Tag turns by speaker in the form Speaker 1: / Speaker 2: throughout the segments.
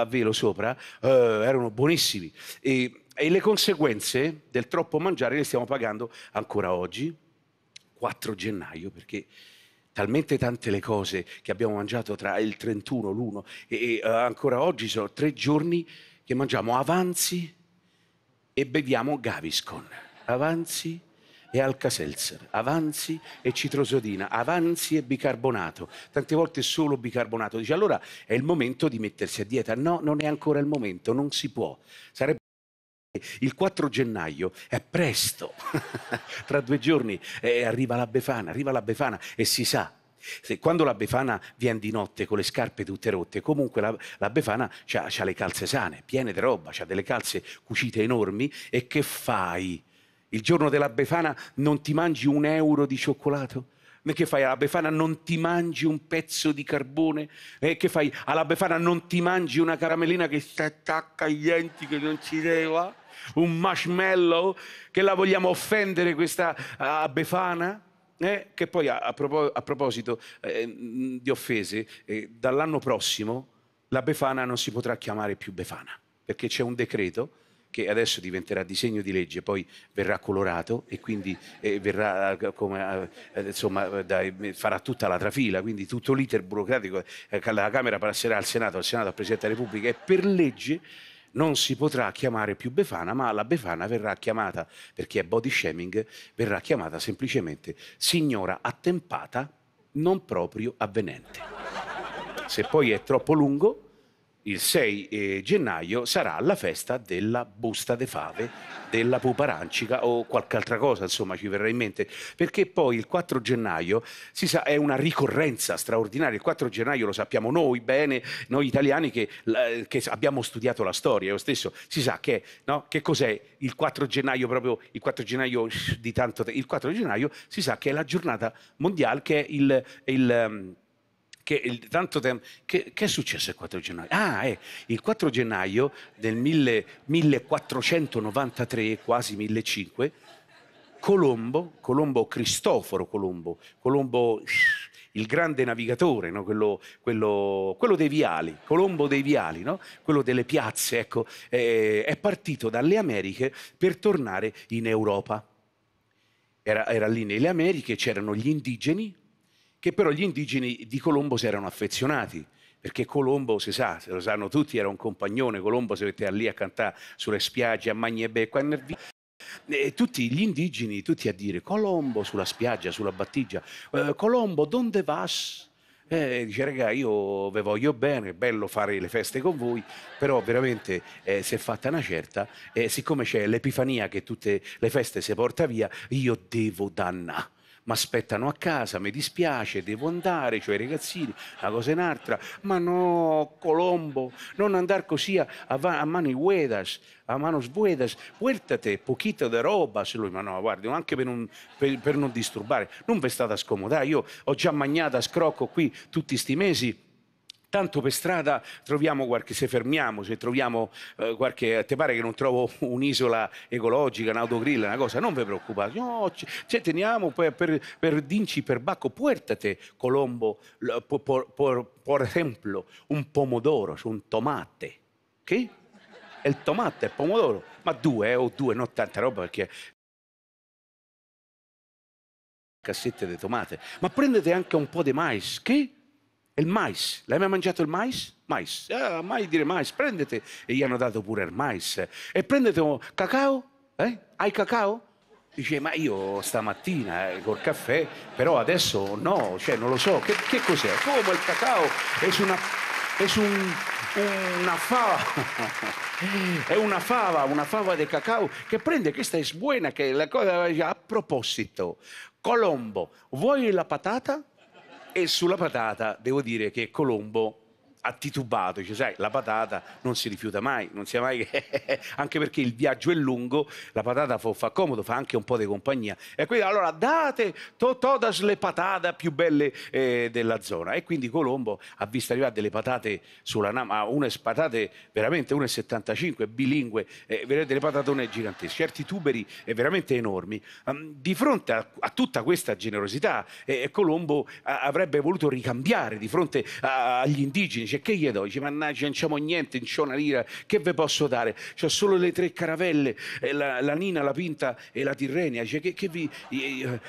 Speaker 1: a velo sopra, eh, erano buonissimi. E, e le conseguenze del troppo mangiare le stiamo pagando ancora oggi, 4 gennaio, perché talmente tante le cose che abbiamo mangiato tra il 31 e l'1 e, e eh, ancora oggi sono tre giorni che mangiamo avanzi e beviamo Gaviscon. Avanzi e Alka-Seltzer, avanzi e citrosodina, avanzi e bicarbonato. Tante volte solo bicarbonato. Dice allora è il momento di mettersi a dieta. No, non è ancora il momento, non si può. Sarebbe il 4 gennaio è presto, tra due giorni eh, arriva la Befana, arriva la Befana e si sa, se, quando la Befana viene di notte con le scarpe tutte rotte, comunque la, la Befana ha le calze sane, piene di roba, ha delle calze cucite enormi e che fai? il giorno della Befana non ti mangi un euro di cioccolato? E che fai alla Befana non ti mangi un pezzo di carbone? E che fai alla Befana non ti mangi una caramellina che si attacca agli enti che non ci deva? Eh? Un marshmallow? Che la vogliamo offendere questa uh, Befana? Eh, che poi a, a, propos- a proposito eh, di offese, eh, dall'anno prossimo la Befana non si potrà chiamare più Befana, perché c'è un decreto che adesso diventerà disegno di legge, poi verrà colorato e quindi eh, verrà, eh, come, eh, eh insomma, eh, dai, farà tutta la trafila, quindi tutto l'iter burocratico, eh, Camera passerà al Senato, al Senato al Presidente della Repubblica e per legge non si potrà chiamare più Befana, ma la Befana verrà chiamata, perché è body shaming, verrà chiamata semplicemente signora attempata, non proprio avvenente. Se poi è troppo lungo, il 6 eh, gennaio sarà la festa della busta de fave, della pupa arancica o qualche altra cosa, insomma, ci verrà in mente, perché poi il 4 gennaio si sa è una ricorrenza straordinaria. Il 4 gennaio lo sappiamo noi bene, noi italiani che, che abbiamo studiato la storia, lo stesso si sa che, no? che cos'è il 4 gennaio proprio il 4 gennaio di tanto tempo. Il 4 gennaio si sa che è la giornata mondiale che è il, il ehm, che il, tanto tempo... Che, che, è successo il 4 gennaio? Ah, eh, il 4 gennaio del mille, 1493, quasi 1500, Colombo, Colombo Cristoforo Colombo, Colombo il grande navigatore, no? quello, quello, quello, dei viali, Colombo dei viali, no? quello delle piazze, ecco, eh, è partito dalle Americhe per tornare in Europa. Era, era lì nelle Americhe, c'erano gli indigeni, che però gli indigeni di Colombo si erano affezionati perché Colombo, si sa, se lo sanno tutti, era un compagnone, Colombo si metteva lì a cantare sulle spiagge a Magnebe e tutti gli indigeni, tutti a dire Colombo sulla spiaggia, sulla battigia, eh, Colombo, donde vas? Eh, dice raga io vi voglio bene, è bello fare le feste con voi, però veramente eh, si è fatta una certa, eh, siccome c'è l'epifania che tutte le feste si porta via, io devo dannare ma aspettano a casa, mi dispiace, devo andare, cioè i ragazzini, una cosa è un'altra, ma no, Colombo, non andare così a, a, a mani huedas, a manos buedas, puertate pochita de roba, se lui, ma no, guardi, anche per non, per, per non disturbare, non vi state a scomodare, io ho già mangiato a scrocco qui tutti questi mesi, tanto per strada troviamo qualche, se fermiamo, se troviamo eh, qualche, a te pare che non trovo un'isola ecologica, un autogrill, una cosa, non vi preoccupate, no, ci, cioè, teniamo per, per, per dinci, per bacco, puertate Colombo, per esempio, un pomodoro, un tomate, che? Okay? Il tomate, il pomodoro, ma due, eh, o due, non tanta roba perché cassette di tomate, ma prendete anche un po' di mais, che? il mais. L'hai mai mangiato il mais? Mais. Ah, mai dire mais, prendete. E gli hanno dato pure il mais. E prendete un cacao? Eh? Hai cacao? Dice, ma io stamattina eh, col caffè, però adesso no, cioè non lo so, che, che cos'è? Come il cacao è su una, è su un, una fava, è una fava, una fava di cacao che prende, questa è buona, che la cosa... A proposito, Colombo, vuoi la patata? E sulla patata devo dire che Colombo ha titubato, dice sai la patata non si rifiuta mai, non sia mai che... anche perché il viaggio è lungo, la patata fa, fa, comodo, fa anche un po' di compagnia. E quindi allora date to, todas le patate più belle eh, della zona. E quindi Colombo ha visto arrivare delle patate sulla nama, ah, una patate veramente 1,75, bilingue, eh, vedete le patatone gigantesche, certi tuberi eh, veramente enormi. Um, di fronte a, a, tutta questa generosità eh, Colombo eh, avrebbe voluto ricambiare di fronte a, agli indigeni dice, che gli do? Dice, mannaggia, non c'ho niente, non c'ho una lira, che ve posso dare? C'ho solo le tre caravelle, la, la, Nina, la Pinta e la Tirrenia. Dice, che, che vi,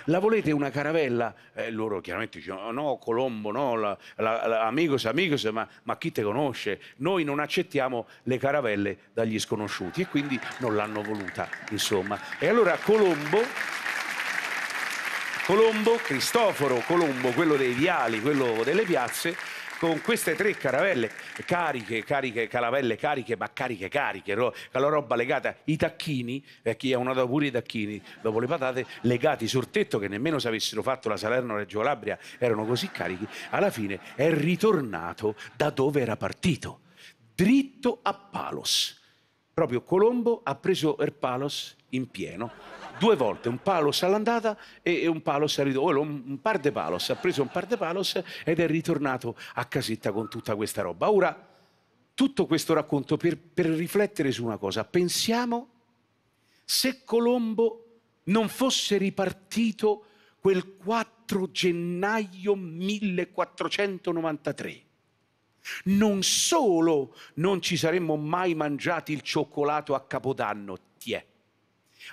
Speaker 1: la volete una caravella? Eh, loro chiaramente dicono, oh, no, Colombo, no, la, la, la amigos, amigos, ma, ma chi te conosce? Noi non accettiamo le caravelle dagli sconosciuti e quindi non l'hanno voluta, insomma. E allora Colombo... Colombo, Cristoforo Colombo, quello dei viali, quello delle piazze, con queste tre caravelle cariche, cariche, calavelle cariche, ma cariche, cariche, ro- la roba legata, i tacchini, chi ha una dopo pure i tacchini, dopo le patate, legati sul tetto che nemmeno se avessero fatto la Salerno-Reggio Calabria erano così carichi, alla fine è ritornato da dove era partito, dritto a Palos. Proprio Colombo ha preso Erpalos in pieno due volte, un palos all'andata e un palos al ritorno, un par de palos, ha preso un par de palos ed è ritornato a casetta con tutta questa roba. Ora, tutto questo racconto per, per riflettere su una cosa, pensiamo se Colombo non fosse ripartito quel 4 gennaio 1493. Non solo non ci saremmo mai mangiati il cioccolato a Capodanno, tiè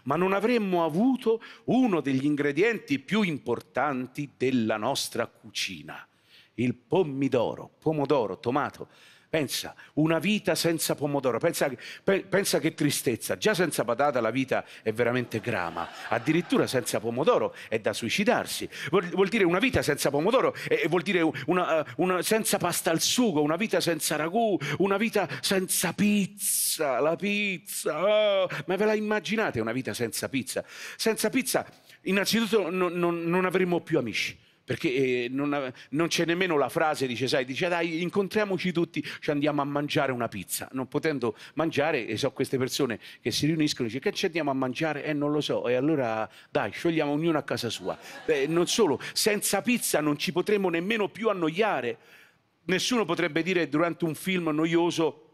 Speaker 1: ma non avremmo avuto uno degli ingredienti più importanti della nostra cucina, il pomidoro, pomodoro, tomato Pensa, una vita senza pomodoro, pensa, pe, pensa, che tristezza. Già senza patata la vita è veramente grama. Addirittura senza pomodoro è da suicidarsi. Vuol, vuol dire una vita senza pomodoro, e, vuol dire una, eh, una, senza pasta al sugo, una vita senza ragù, una vita senza pizza. La pizza, oh, ma ve la immaginate una vita senza pizza? Senza pizza, innanzitutto, non, non, non avremmo più amici perché eh, non, non c'è nemmeno la frase, dice, sai, dice, dai, incontriamoci tutti, ci andiamo a mangiare una pizza, non potendo mangiare, e so queste persone che si riuniscono dice, che ci andiamo a mangiare? Eh, non lo so, e allora dai, sciogliamo ognuno a casa sua. Eh, non solo, senza pizza non ci potremmo nemmeno più annoiare. Nessuno potrebbe dire durante un film noioso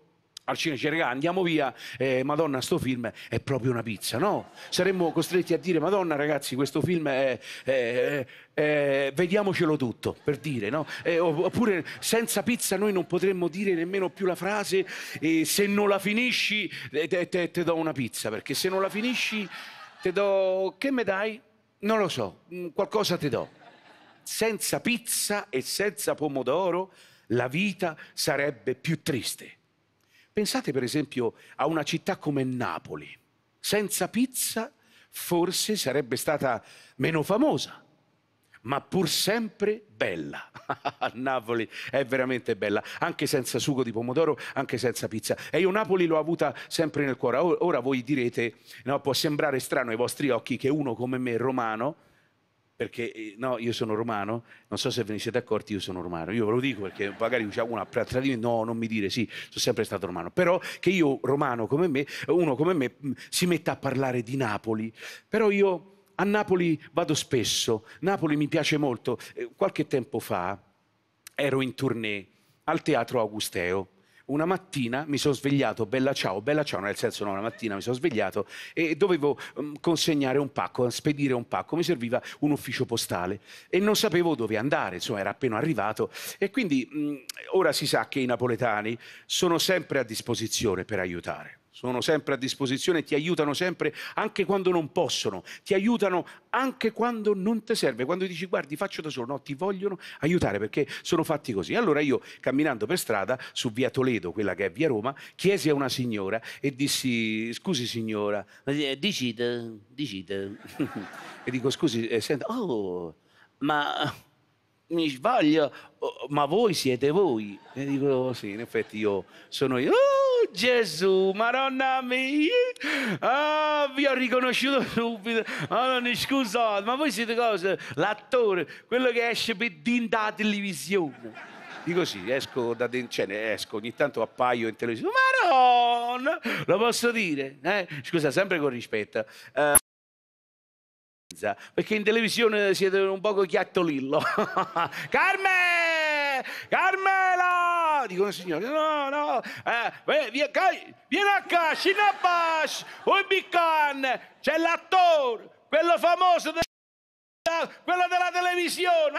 Speaker 1: al cinema ci regà, andiamo via, eh, Madonna, sto film è proprio una pizza, no? Saremmo costretti a dire, Madonna, ragazzi, questo film è, è, è, vediamocelo tutto, per dire, no? Eh, oppure senza pizza noi non potremmo dire nemmeno più la frase eh, se non la finisci te, te, te do una pizza, perché se non la finisci te do... che me dai? Non lo so, mm, qualcosa te do. Senza pizza e senza pomodoro la vita sarebbe più triste. Pensate per esempio a una città come Napoli. Senza pizza forse sarebbe stata meno famosa, ma pur sempre bella. Napoli è veramente bella, anche senza sugo di pomodoro, anche senza pizza. E io Napoli l'ho avuta sempre nel cuore. Ora voi direte, no, può sembrare strano ai vostri occhi che uno come me, romano, perché eh, no, io sono romano, non so se ve ne siete accorti, io sono romano, io ve lo dico perché magari diciamo uno tra di me, no, non mi dire, sì, sono sempre stato romano, però che io romano come me, uno come me mm, si metta a parlare di Napoli, però io a Napoli vado spesso, Napoli mi piace molto, eh, qualche tempo fa ero in tournée al Teatro Augusteo, una mattina mi sono svegliato, bella ciao, bella ciao, nel senso no, una mattina mi sono svegliato e dovevo um, consegnare un pacco, spedire un pacco, mi serviva un ufficio postale e non sapevo dove andare, insomma era appena arrivato e quindi mh, mm, ora si sa che i napoletani sono sempre a disposizione per aiutare sono sempre a disposizione, ti aiutano sempre anche quando non possono, ti aiutano anche quando non ti serve, quando dici guardi faccio da solo, no, ti vogliono aiutare perché sono fatti così. Allora io camminando per strada su via Toledo, quella che è via Roma, chiesi a una signora e dissi scusi signora, eh, decide, decide. e dico scusi, eh, senta, oh, ma mi sbaglio, oh, ma voi siete voi? E dico sì, in effetti io sono io. Oh! Gesù, Madonna mia! Ah, vi ho riconosciuto subito. Ah, non scusate, ma voi siete cosa? L'attore, quello che esce per din da televisione. Dico sì, esco da cioè, esco, ogni tanto appaio in televisione. Madonna! Lo posso dire? Eh? Scusa, sempre con rispetto. Uh, perché in televisione siete un poco chiattolillo. Carme! Carmela! dicono i signori, no, no, eh, vieni a casa, Shinabash, Ubican, c'è l'attore, quello famoso, de... quello della televisione,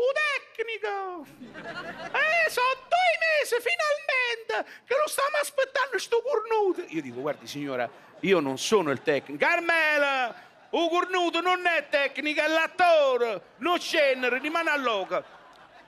Speaker 1: un tecnico. Eh, sono due mesi, finalmente, che lo stiamo aspettando sto cornuto. Io dico, guardi signora, io non sono il tecnico. Carmela, un cornuto non è tecnico, è l'attore, non scendere, rimane all'oca.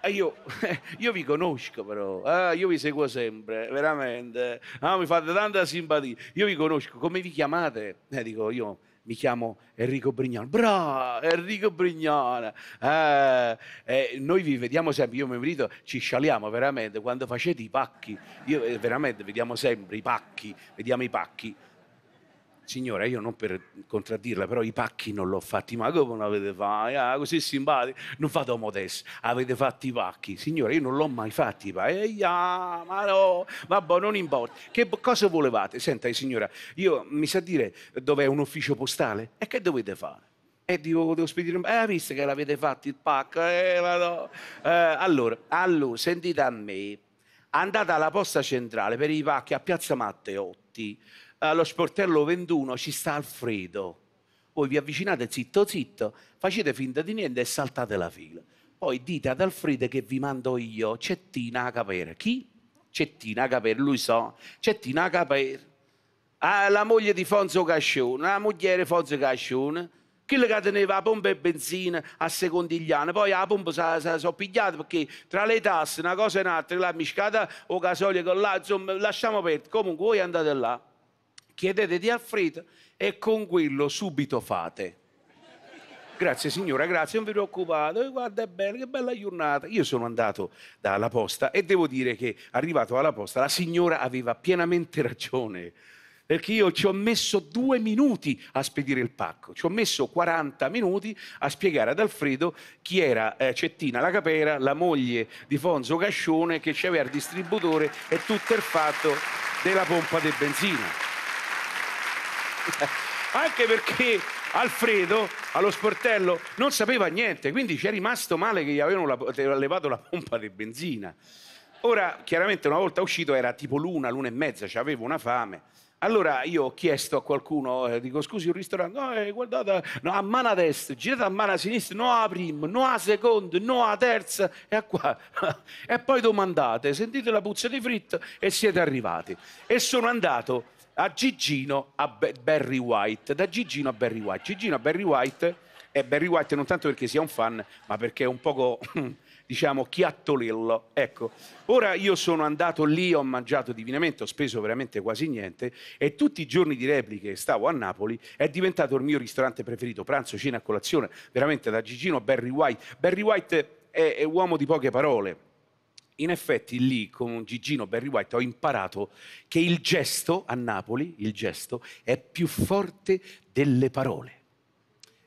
Speaker 1: Eh, io, io, vi conosco però, ah, io vi seguo sempre, veramente, ah, mi fate tanta simpatia, io vi conosco, come vi chiamate? Eh, dico io mi chiamo Enrico Brignone, bravo Enrico Brignone, eh, eh, noi vi vediamo sempre, io e mio marito ci scialiamo veramente, quando facete i pacchi, io eh, veramente vediamo sempre i pacchi, vediamo i pacchi, signora, io non per contraddirla, però i pacchi non l'ho fatti, ma come non avete fatto? Ah, così simpatico, non fate omodest, avete fatto i pacchi. Signora, io non l'ho mai fatti i pacchi. ma no, vabbè, boh, non importa. Che cosa volevate? Senta, signora, io mi sa dire dov'è un ufficio postale? E che dovete fare? E dico, devo spedire un... Eh, visto che l'avete fatto il pacco, eh, ma no. Eh, allora, allora, sentite a me, andate alla posta centrale per i pacchi a Piazza Matteotti, allo sportello 21 ci sta Alfredo. Voi vi avvicinate zitto zitto, facete finta di niente e saltate la fila. Poi dite ad Alfredo che vi mando io Cettina a capere. Chi? Cettina a capere, lui so. Cettina a capere. Ah, la moglie di Fonzo Cascione, la mogliere Fonzo Cascione. Chi le teneva la pompa e benzina a secondigliano, poi la pompa si sa, sono pigliata perché tra le tasse, una cosa e un'altra, la miscata o gasolio con là, insomma, lasciamo aperto. Comunque voi andate là chiedete di Alfredo e con quello subito fate. Grazie signora, grazie, non vi preoccupate, eh, guarda è bello, che bella giornata. Io sono andato dalla posta e devo dire che arrivato alla posta la signora aveva pienamente ragione, perché io ci ho messo due minuti a spedire il pacco, ci ho messo 40 minuti a spiegare ad Alfredo chi era eh, Cettina La Capera, la moglie di Fonzo Cascione che c'aveva il distributore e tutto il fatto della pompa di benzina. Anche perché Alfredo allo sportello non sapeva niente, quindi ci è rimasto male che gli avevano la, levato la pompa di benzina. Ora, chiaramente, una volta uscito era tipo l'una, l'una e mezza, cioè avevo una fame. Allora io ho chiesto a qualcuno, eh, dico scusi un ristorante, no, eh, guardate, no, a mano a destra, girate a mano a sinistra, no a prima, no a seconda, no a terza e a qua. e poi domandate, sentite la puzza di fritto e siete arrivati. E sono andato a Gigino a Barry White, da Gigino a Barry White. Gigino a Barry White è Barry White non tanto perché sia un fan, ma perché è un poco, diciamo, chiattolello. Ecco, ora io sono andato lì, ho mangiato divinamente, ho speso veramente quasi niente e tutti i giorni di repliche stavo a Napoli è diventato il mio ristorante preferito, pranzo, cena, colazione, veramente da Gigino a Barry White. Barry White è, è uomo di poche parole in effetti lì con Gigino Barry White ho imparato che il gesto a Napoli, il gesto, è più forte delle parole.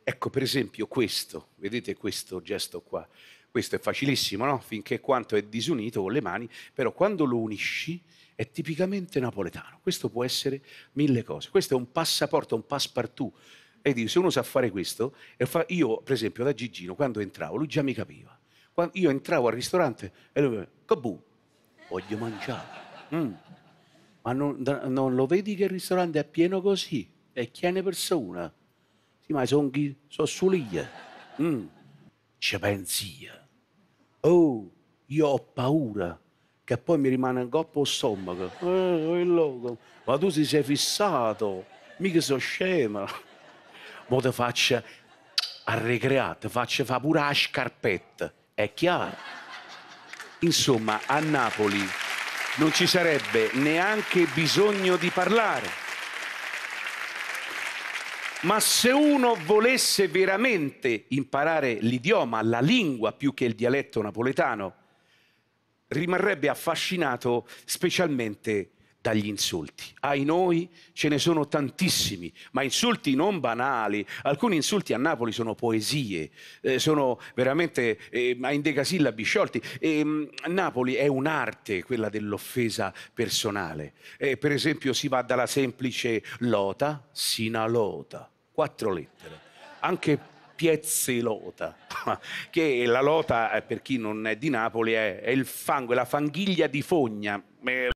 Speaker 1: Ecco per esempio questo, vedete questo gesto qua? Questo è facilissimo, no? Finché quanto è disunito con le mani, però quando lo unisci è tipicamente napoletano. Questo può essere mille cose. Questo è un passaporto, un passepartout. E dico, se uno sa fare questo, io per esempio da Gigino quando entravo lui già mi capiva io entravo al ristorante e lui mi diceva, cabù, voglio mangiare. Mm. Ma non, non, lo vedi che il ristorante è pieno così? È pieno persone. Sì, ma sono son sulia. Mm. Ci pensi io. Oh, io ho paura che poi mi rimane un coppo stomaco. Eh, ma tu ti sei fissato, mica sono scema. Mo ti faccio a recreare, ti faccio fare pure la scarpetta è chiaro. Insomma, a Napoli non ci sarebbe neanche bisogno di parlare. Ma se uno volesse veramente imparare l'idioma, la lingua più che il dialetto napoletano, rimarrebbe affascinato specialmente dagli insulti. Ai noi ce ne sono tantissimi, ma insulti non banali. Alcuni insulti a Napoli sono poesie, eh, sono veramente eh, a indecasillabi sciolti. E, ehm, mh, Napoli è un'arte quella dell'offesa personale. Eh, per esempio si va dalla semplice lota, sinalota, quattro lettere, anche lota, che la lota, eh, per chi non è di Napoli, è, è il fango, è la fanghiglia di fogna. Eh,